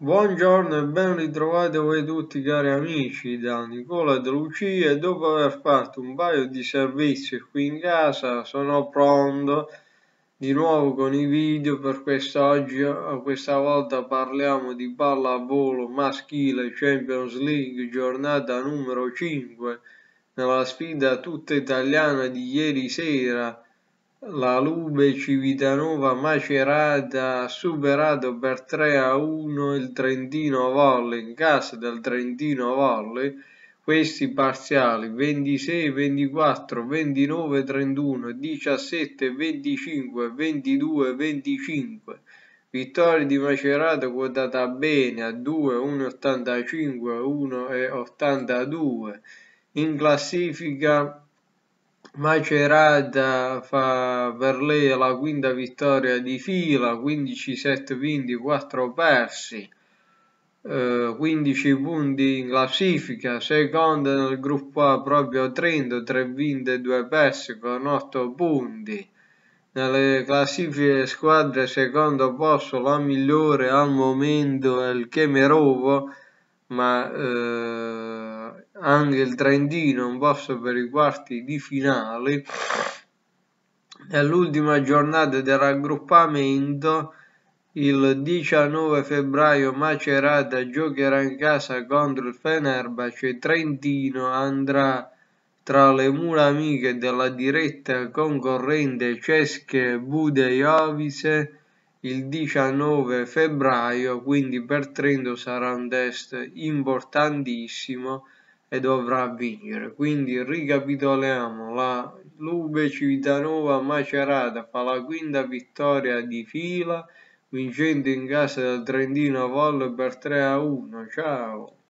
Buongiorno e ben ritrovati voi tutti cari amici da Nicola e da Lucia dopo aver fatto un paio di servizi qui in casa sono pronto di nuovo con i video per quest'oggi questa volta parliamo di pallavolo maschile Champions League giornata numero 5 nella sfida tutta italiana di ieri sera la Lube Civitanova Macerata ha superato per 3 a 1 il Trentino Volley in casa del Trentino Volley questi parziali 26 24 29 31 17 25 22 25 vittoria di Macerata quotata bene a 2 1,85 1,82 in classifica Macerata fa per lei la quinta vittoria di fila, 15 set vinti, 4 persi, eh, 15 punti in classifica, seconda nel gruppo A proprio Trento, 3 vinte e 2 persi con 8 punti. Nelle classifiche squadre secondo posto la migliore al momento è il Chemerovo ma eh, anche il Trentino un posto per i quarti di finale nell'ultima giornata del raggruppamento il 19 febbraio Macerata giocherà in casa contro il Fenerbahce Trentino andrà tra le mura amiche della diretta concorrente Cesche Budejovice il 19 febbraio, quindi per Trento sarà un test importantissimo e dovrà vincere. Quindi ricapitoliamo, la Lube Civitanova Macerata fa la quinta vittoria di fila, vincendo in casa del Trentino Volle per 3 a 1. Ciao!